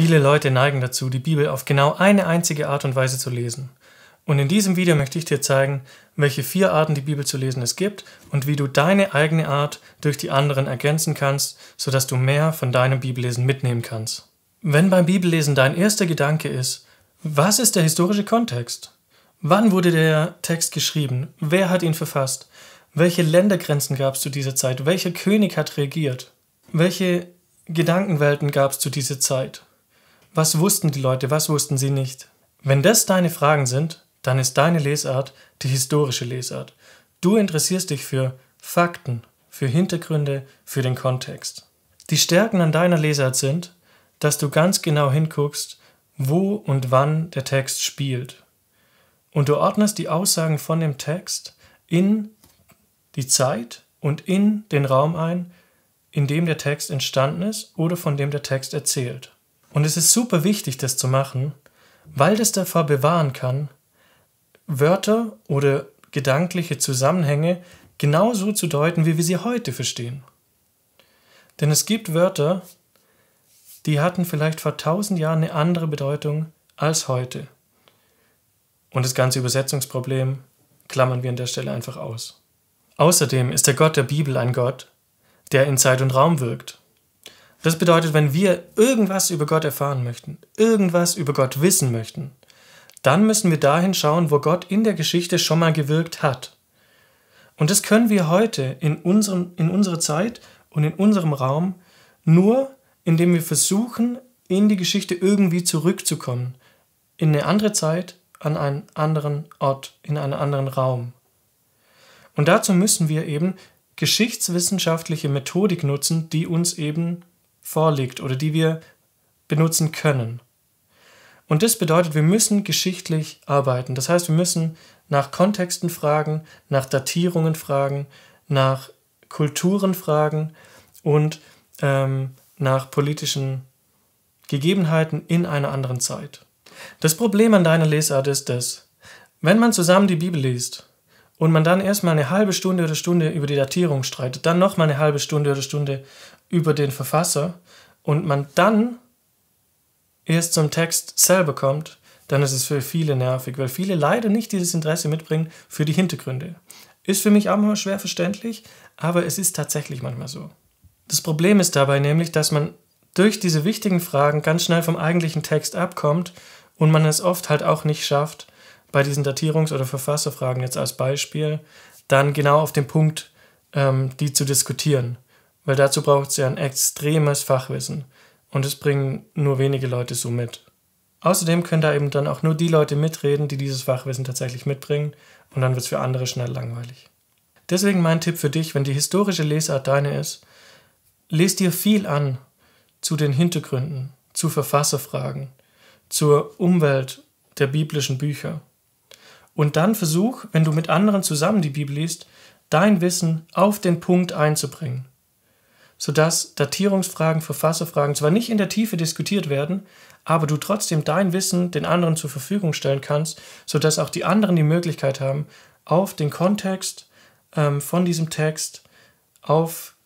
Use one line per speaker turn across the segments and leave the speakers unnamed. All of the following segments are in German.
Viele Leute neigen dazu, die Bibel auf genau eine einzige Art und Weise zu lesen. Und in diesem Video möchte ich dir zeigen, welche vier Arten die Bibel zu lesen es gibt und wie du deine eigene Art durch die anderen ergänzen kannst, sodass du mehr von deinem Bibellesen mitnehmen kannst. Wenn beim Bibellesen dein erster Gedanke ist, was ist der historische Kontext? Wann wurde der Text geschrieben? Wer hat ihn verfasst? Welche Ländergrenzen gab es zu dieser Zeit? Welcher König hat regiert? Welche Gedankenwelten gab es zu dieser Zeit? Was wussten die Leute, was wussten sie nicht? Wenn das deine Fragen sind, dann ist deine Lesart die historische Lesart. Du interessierst dich für Fakten, für Hintergründe, für den Kontext. Die Stärken an deiner Lesart sind, dass du ganz genau hinguckst, wo und wann der Text spielt. Und du ordnest die Aussagen von dem Text in die Zeit und in den Raum ein, in dem der Text entstanden ist oder von dem der Text erzählt. Und es ist super wichtig, das zu machen, weil das davor bewahren kann, Wörter oder gedankliche Zusammenhänge genauso zu deuten, wie wir sie heute verstehen. Denn es gibt Wörter, die hatten vielleicht vor tausend Jahren eine andere Bedeutung als heute. Und das ganze Übersetzungsproblem klammern wir an der Stelle einfach aus. Außerdem ist der Gott der Bibel ein Gott, der in Zeit und Raum wirkt. Das bedeutet, wenn wir irgendwas über Gott erfahren möchten, irgendwas über Gott wissen möchten, dann müssen wir dahin schauen, wo Gott in der Geschichte schon mal gewirkt hat. Und das können wir heute in, unserem, in unserer Zeit und in unserem Raum nur, indem wir versuchen, in die Geschichte irgendwie zurückzukommen. In eine andere Zeit, an einen anderen Ort, in einen anderen Raum. Und dazu müssen wir eben geschichtswissenschaftliche Methodik nutzen, die uns eben vorliegt oder die wir benutzen können. Und das bedeutet, wir müssen geschichtlich arbeiten. Das heißt, wir müssen nach Kontexten fragen, nach Datierungen fragen, nach Kulturen fragen und ähm, nach politischen Gegebenheiten in einer anderen Zeit. Das Problem an deiner Lesart ist es, wenn man zusammen die Bibel liest, und man dann erstmal eine halbe Stunde oder Stunde über die Datierung streitet, dann nochmal eine halbe Stunde oder Stunde über den Verfasser und man dann erst zum Text selber kommt, dann ist es für viele nervig, weil viele leider nicht dieses Interesse mitbringen für die Hintergründe. Ist für mich auch immer schwer verständlich, aber es ist tatsächlich manchmal so. Das Problem ist dabei nämlich, dass man durch diese wichtigen Fragen ganz schnell vom eigentlichen Text abkommt und man es oft halt auch nicht schafft, bei diesen Datierungs- oder Verfasserfragen jetzt als Beispiel, dann genau auf den Punkt, ähm, die zu diskutieren. Weil dazu braucht es ja ein extremes Fachwissen. Und es bringen nur wenige Leute so mit. Außerdem können da eben dann auch nur die Leute mitreden, die dieses Fachwissen tatsächlich mitbringen. Und dann wird es für andere schnell langweilig. Deswegen mein Tipp für dich, wenn die historische Lesart deine ist, lest dir viel an zu den Hintergründen, zu Verfasserfragen, zur Umwelt der biblischen Bücher. Und dann versuch, wenn du mit anderen zusammen die Bibel liest, dein Wissen auf den Punkt einzubringen, sodass Datierungsfragen, Verfasserfragen zwar nicht in der Tiefe diskutiert werden, aber du trotzdem dein Wissen den anderen zur Verfügung stellen kannst, sodass auch die anderen die Möglichkeit haben, auf den Kontext ähm, von diesem Text, auf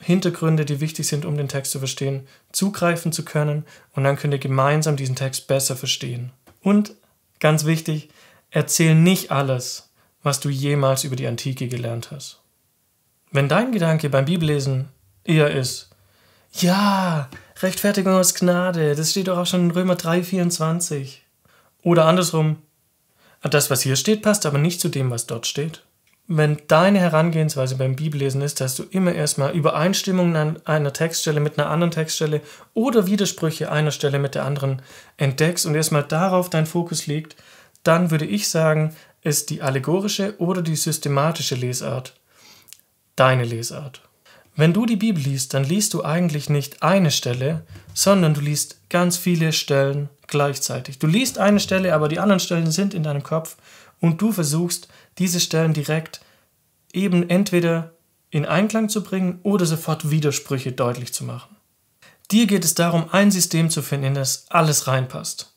Hintergründe, die wichtig sind, um den Text zu verstehen, zugreifen zu können und dann könnt ihr gemeinsam diesen Text besser verstehen. Und ganz wichtig, Erzähl nicht alles, was du jemals über die Antike gelernt hast. Wenn dein Gedanke beim Bibellesen eher ist, ja, Rechtfertigung aus Gnade, das steht doch auch schon in Römer 3,24. Oder andersrum, das, was hier steht, passt aber nicht zu dem, was dort steht. Wenn deine Herangehensweise beim Bibellesen ist, dass du immer erstmal Übereinstimmungen an einer Textstelle mit einer anderen Textstelle oder Widersprüche einer Stelle mit der anderen entdeckst und erstmal darauf dein Fokus liegt, dann würde ich sagen, ist die allegorische oder die systematische Lesart deine Lesart. Wenn du die Bibel liest, dann liest du eigentlich nicht eine Stelle, sondern du liest ganz viele Stellen gleichzeitig. Du liest eine Stelle, aber die anderen Stellen sind in deinem Kopf und du versuchst, diese Stellen direkt eben entweder in Einklang zu bringen oder sofort Widersprüche deutlich zu machen. Dir geht es darum, ein System zu finden, in das alles reinpasst.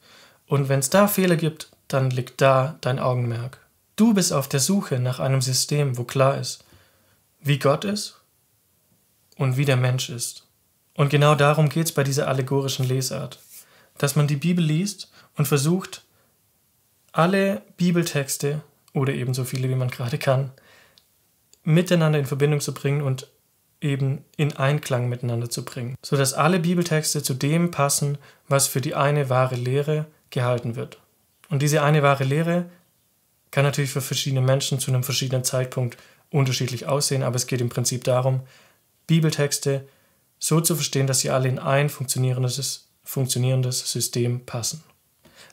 Und wenn es da Fehler gibt, dann liegt da dein Augenmerk. Du bist auf der Suche nach einem System, wo klar ist, wie Gott ist und wie der Mensch ist. Und genau darum geht es bei dieser allegorischen Lesart, dass man die Bibel liest und versucht, alle Bibeltexte oder eben so viele, wie man gerade kann, miteinander in Verbindung zu bringen und eben in Einklang miteinander zu bringen, sodass alle Bibeltexte zu dem passen, was für die eine wahre Lehre gehalten wird. Und diese eine wahre Lehre kann natürlich für verschiedene Menschen zu einem verschiedenen Zeitpunkt unterschiedlich aussehen, aber es geht im Prinzip darum, Bibeltexte so zu verstehen, dass sie alle in ein funktionierendes, funktionierendes System passen.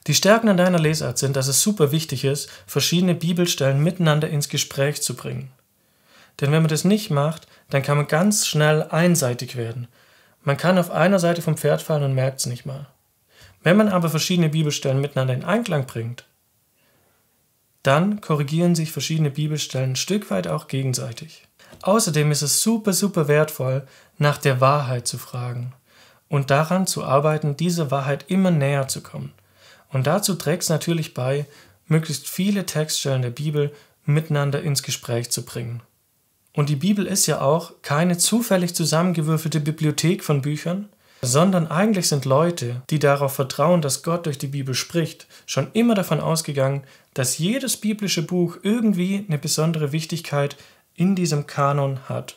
Die Stärken an deiner Lesart sind, dass es super wichtig ist, verschiedene Bibelstellen miteinander ins Gespräch zu bringen. Denn wenn man das nicht macht, dann kann man ganz schnell einseitig werden. Man kann auf einer Seite vom Pferd fallen und merkt es nicht mal. Wenn man aber verschiedene Bibelstellen miteinander in Einklang bringt, dann korrigieren sich verschiedene Bibelstellen ein Stück weit auch gegenseitig. Außerdem ist es super, super wertvoll, nach der Wahrheit zu fragen und daran zu arbeiten, dieser Wahrheit immer näher zu kommen. Und dazu trägt es natürlich bei, möglichst viele Textstellen der Bibel miteinander ins Gespräch zu bringen. Und die Bibel ist ja auch keine zufällig zusammengewürfelte Bibliothek von Büchern, sondern eigentlich sind Leute, die darauf vertrauen, dass Gott durch die Bibel spricht, schon immer davon ausgegangen, dass jedes biblische Buch irgendwie eine besondere Wichtigkeit in diesem Kanon hat.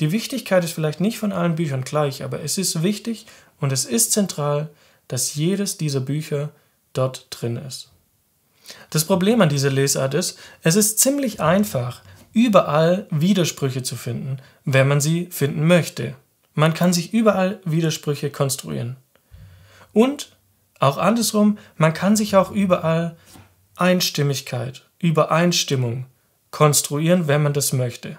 Die Wichtigkeit ist vielleicht nicht von allen Büchern gleich, aber es ist wichtig und es ist zentral, dass jedes dieser Bücher dort drin ist. Das Problem an dieser Lesart ist, es ist ziemlich einfach, überall Widersprüche zu finden, wenn man sie finden möchte. Man kann sich überall Widersprüche konstruieren. Und auch andersrum, man kann sich auch überall Einstimmigkeit, Übereinstimmung konstruieren, wenn man das möchte.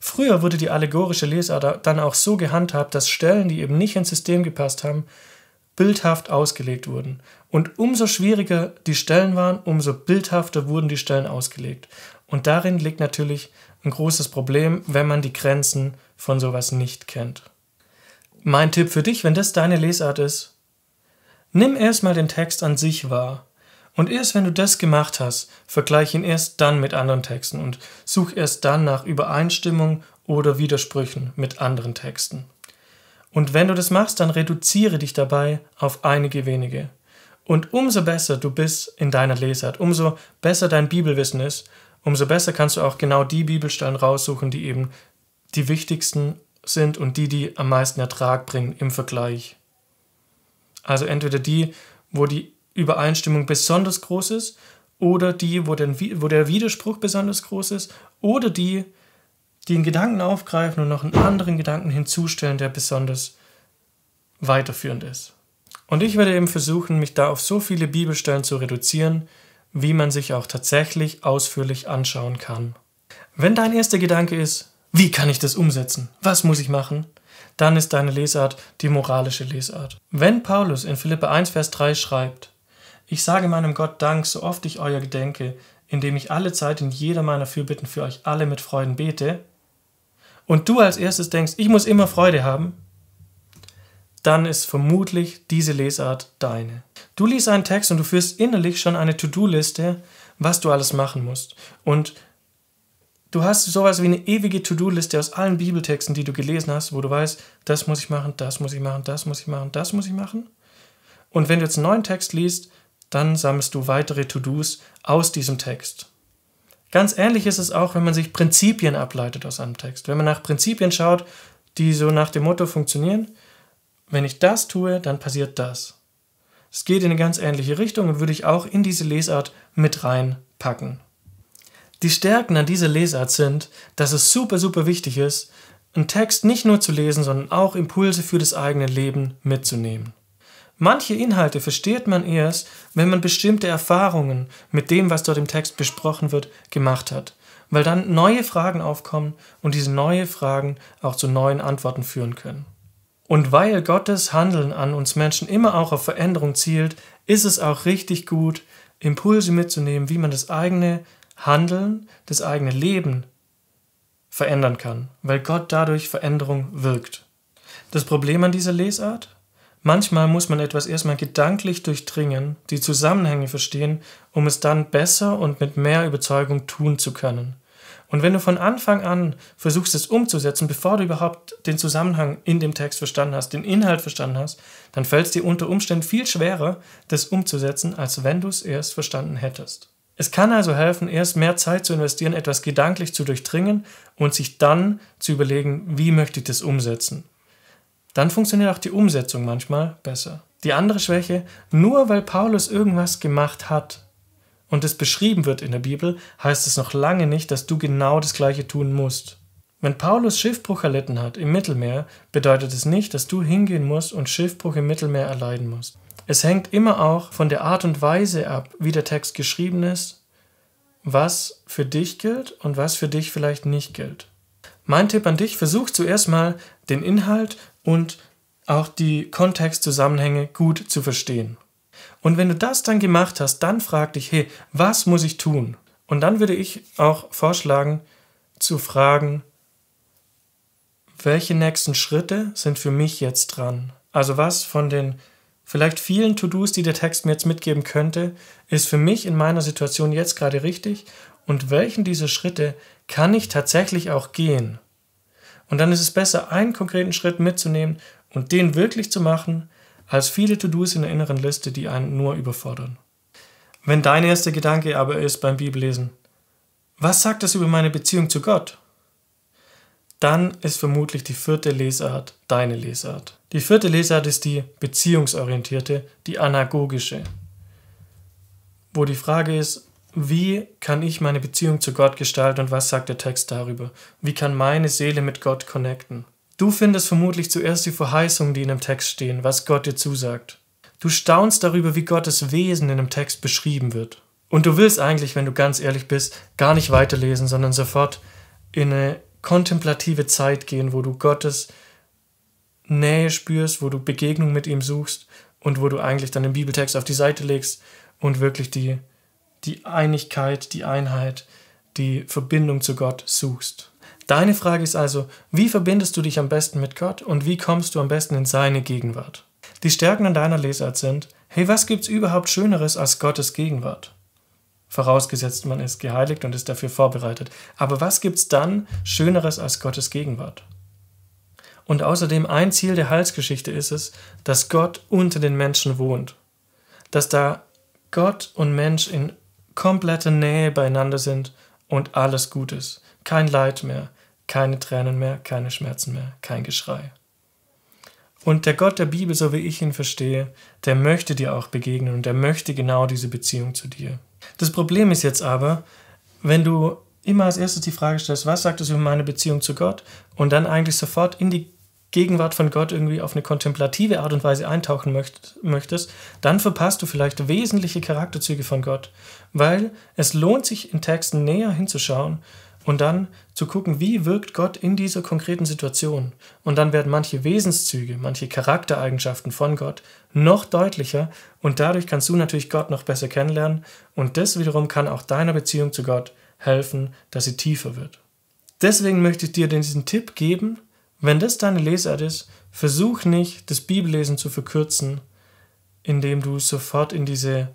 Früher wurde die allegorische Lesart dann auch so gehandhabt, dass Stellen, die eben nicht ins System gepasst haben, bildhaft ausgelegt wurden. Und umso schwieriger die Stellen waren, umso bildhafter wurden die Stellen ausgelegt. Und darin liegt natürlich ein großes Problem, wenn man die Grenzen von sowas nicht kennt. Mein Tipp für dich, wenn das deine Lesart ist. Nimm erstmal den Text an sich wahr. Und erst wenn du das gemacht hast, vergleich ihn erst dann mit anderen Texten und such erst dann nach Übereinstimmung oder Widersprüchen mit anderen Texten. Und wenn du das machst, dann reduziere dich dabei auf einige wenige. Und umso besser du bist in deiner Lesart, umso besser dein Bibelwissen ist, umso besser kannst du auch genau die Bibelstellen raussuchen, die eben die wichtigsten sind und die, die am meisten Ertrag bringen im Vergleich. Also entweder die, wo die Übereinstimmung besonders groß ist, oder die, wo, den, wo der Widerspruch besonders groß ist, oder die, die einen Gedanken aufgreifen und noch einen anderen Gedanken hinzustellen, der besonders weiterführend ist. Und ich werde eben versuchen, mich da auf so viele Bibelstellen zu reduzieren, wie man sich auch tatsächlich ausführlich anschauen kann. Wenn dein erster Gedanke ist, wie kann ich das umsetzen? Was muss ich machen? Dann ist deine Lesart die moralische Lesart. Wenn Paulus in Philippe 1, Vers 3 schreibt, ich sage meinem Gott Dank, so oft ich euer gedenke, indem ich alle Zeit in jeder meiner Fürbitten für euch alle mit Freuden bete, und du als erstes denkst, ich muss immer Freude haben, dann ist vermutlich diese Lesart deine. Du liest einen Text und du führst innerlich schon eine To-Do-Liste, was du alles machen musst. Und Du hast sowas wie eine ewige To-Do-Liste aus allen Bibeltexten, die du gelesen hast, wo du weißt, das muss ich machen, das muss ich machen, das muss ich machen, das muss ich machen. Und wenn du jetzt einen neuen Text liest, dann sammelst du weitere To-Dos aus diesem Text. Ganz ähnlich ist es auch, wenn man sich Prinzipien ableitet aus einem Text. Wenn man nach Prinzipien schaut, die so nach dem Motto funktionieren, wenn ich das tue, dann passiert das. Es geht in eine ganz ähnliche Richtung und würde ich auch in diese Lesart mit reinpacken. Die Stärken an dieser Lesart sind, dass es super, super wichtig ist, einen Text nicht nur zu lesen, sondern auch Impulse für das eigene Leben mitzunehmen. Manche Inhalte versteht man erst, wenn man bestimmte Erfahrungen mit dem, was dort im Text besprochen wird, gemacht hat, weil dann neue Fragen aufkommen und diese neuen Fragen auch zu neuen Antworten führen können. Und weil Gottes Handeln an uns Menschen immer auch auf Veränderung zielt, ist es auch richtig gut, Impulse mitzunehmen, wie man das eigene Handeln, das eigene Leben verändern kann, weil Gott dadurch Veränderung wirkt. Das Problem an dieser Lesart? Manchmal muss man etwas erstmal gedanklich durchdringen, die Zusammenhänge verstehen, um es dann besser und mit mehr Überzeugung tun zu können. Und wenn du von Anfang an versuchst, es umzusetzen, bevor du überhaupt den Zusammenhang in dem Text verstanden hast, den Inhalt verstanden hast, dann fällt es dir unter Umständen viel schwerer, das umzusetzen, als wenn du es erst verstanden hättest. Es kann also helfen, erst mehr Zeit zu investieren, etwas gedanklich zu durchdringen und sich dann zu überlegen, wie möchte ich das umsetzen. Dann funktioniert auch die Umsetzung manchmal besser. Die andere Schwäche, nur weil Paulus irgendwas gemacht hat und es beschrieben wird in der Bibel, heißt es noch lange nicht, dass du genau das gleiche tun musst. Wenn Paulus Schiffbruch erlitten hat im Mittelmeer, bedeutet es nicht, dass du hingehen musst und Schiffbruch im Mittelmeer erleiden musst. Es hängt immer auch von der Art und Weise ab, wie der Text geschrieben ist, was für dich gilt und was für dich vielleicht nicht gilt. Mein Tipp an dich, versuch zuerst mal den Inhalt und auch die Kontextzusammenhänge gut zu verstehen. Und wenn du das dann gemacht hast, dann frag dich, hey, was muss ich tun? Und dann würde ich auch vorschlagen, zu fragen, welche nächsten Schritte sind für mich jetzt dran? Also was von den vielleicht vielen To-Dos, die der Text mir jetzt mitgeben könnte, ist für mich in meiner Situation jetzt gerade richtig und welchen dieser Schritte kann ich tatsächlich auch gehen? Und dann ist es besser, einen konkreten Schritt mitzunehmen und den wirklich zu machen, als viele To-Dos in der inneren Liste, die einen nur überfordern. Wenn dein erster Gedanke aber ist beim Bibellesen, was sagt das über meine Beziehung zu Gott? dann ist vermutlich die vierte Lesart deine Lesart. Die vierte Lesart ist die beziehungsorientierte, die anagogische, wo die Frage ist, wie kann ich meine Beziehung zu Gott gestalten und was sagt der Text darüber? Wie kann meine Seele mit Gott connecten? Du findest vermutlich zuerst die Verheißungen, die in dem Text stehen, was Gott dir zusagt. Du staunst darüber, wie Gottes Wesen in dem Text beschrieben wird. Und du willst eigentlich, wenn du ganz ehrlich bist, gar nicht weiterlesen, sondern sofort in eine kontemplative Zeit gehen, wo du Gottes Nähe spürst, wo du Begegnung mit ihm suchst und wo du eigentlich dann den Bibeltext auf die Seite legst und wirklich die, die Einigkeit, die Einheit, die Verbindung zu Gott suchst. Deine Frage ist also, wie verbindest du dich am besten mit Gott und wie kommst du am besten in seine Gegenwart? Die Stärken an deiner Lesart sind, hey, was gibt's überhaupt Schöneres als Gottes Gegenwart? vorausgesetzt man ist geheiligt und ist dafür vorbereitet. Aber was gibt es dann Schöneres als Gottes Gegenwart? Und außerdem ein Ziel der Heilsgeschichte ist es, dass Gott unter den Menschen wohnt, dass da Gott und Mensch in kompletter Nähe beieinander sind und alles gut ist. Kein Leid mehr, keine Tränen mehr, keine Schmerzen mehr, kein Geschrei. Und der Gott der Bibel, so wie ich ihn verstehe, der möchte dir auch begegnen und der möchte genau diese Beziehung zu dir. Das Problem ist jetzt aber, wenn du immer als erstes die Frage stellst, was sagt es über meine Beziehung zu Gott? Und dann eigentlich sofort in die Gegenwart von Gott irgendwie auf eine kontemplative Art und Weise eintauchen möchtest, dann verpasst du vielleicht wesentliche Charakterzüge von Gott, weil es lohnt sich in Texten näher hinzuschauen und dann zu gucken, wie wirkt Gott in dieser konkreten Situation. Und dann werden manche Wesenszüge, manche Charaktereigenschaften von Gott noch deutlicher und dadurch kannst du natürlich Gott noch besser kennenlernen und das wiederum kann auch deiner Beziehung zu Gott helfen, dass sie tiefer wird. Deswegen möchte ich dir diesen Tipp geben, wenn das deine Lesart ist, versuch nicht, das Bibellesen zu verkürzen, indem du sofort in diese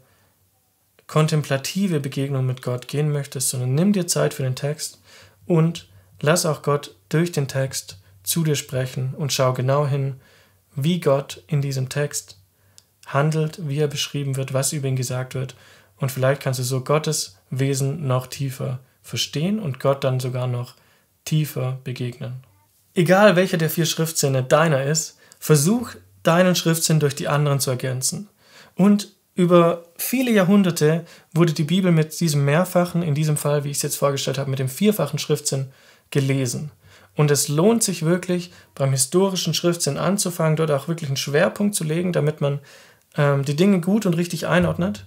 kontemplative Begegnung mit Gott gehen möchtest, sondern nimm dir Zeit für den Text und lass auch Gott durch den Text zu dir sprechen und schau genau hin, wie Gott in diesem Text handelt, wie er beschrieben wird, was über ihn gesagt wird. Und vielleicht kannst du so Gottes Wesen noch tiefer verstehen und Gott dann sogar noch tiefer begegnen. Egal welcher der vier Schriftsinne deiner ist, versuch deinen Schriftsinn durch die anderen zu ergänzen. Und über viele Jahrhunderte wurde die Bibel mit diesem mehrfachen, in diesem Fall, wie ich es jetzt vorgestellt habe, mit dem vierfachen Schriftsinn gelesen. Und es lohnt sich wirklich, beim historischen Schriftsinn anzufangen, dort auch wirklich einen Schwerpunkt zu legen, damit man ähm, die Dinge gut und richtig einordnet.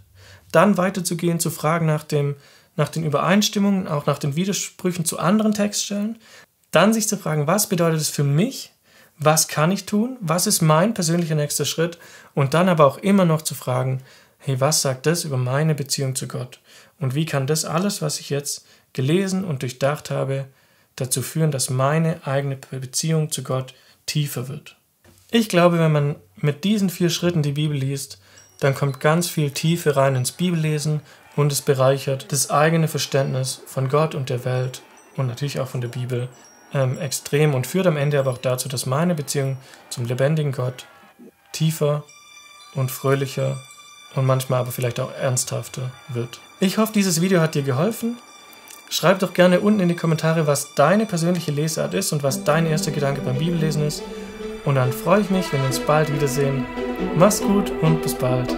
Dann weiterzugehen zu Fragen nach, dem, nach den Übereinstimmungen, auch nach den Widersprüchen zu anderen Textstellen. Dann sich zu fragen, was bedeutet es für mich? Was kann ich tun? Was ist mein persönlicher nächster Schritt? Und dann aber auch immer noch zu fragen, hey, was sagt das über meine Beziehung zu Gott? Und wie kann das alles, was ich jetzt gelesen und durchdacht habe, dazu führen, dass meine eigene Beziehung zu Gott tiefer wird? Ich glaube, wenn man mit diesen vier Schritten die Bibel liest, dann kommt ganz viel Tiefe rein ins Bibellesen und es bereichert das eigene Verständnis von Gott und der Welt und natürlich auch von der Bibel ähm, extrem und führt am Ende aber auch dazu, dass meine Beziehung zum lebendigen Gott tiefer und fröhlicher und manchmal aber vielleicht auch ernsthafter wird. Ich hoffe, dieses Video hat dir geholfen. Schreib doch gerne unten in die Kommentare, was deine persönliche Lesart ist und was dein erster Gedanke beim Bibellesen ist. Und dann freue ich mich, wenn wir uns bald wiedersehen. Mach's gut und bis bald.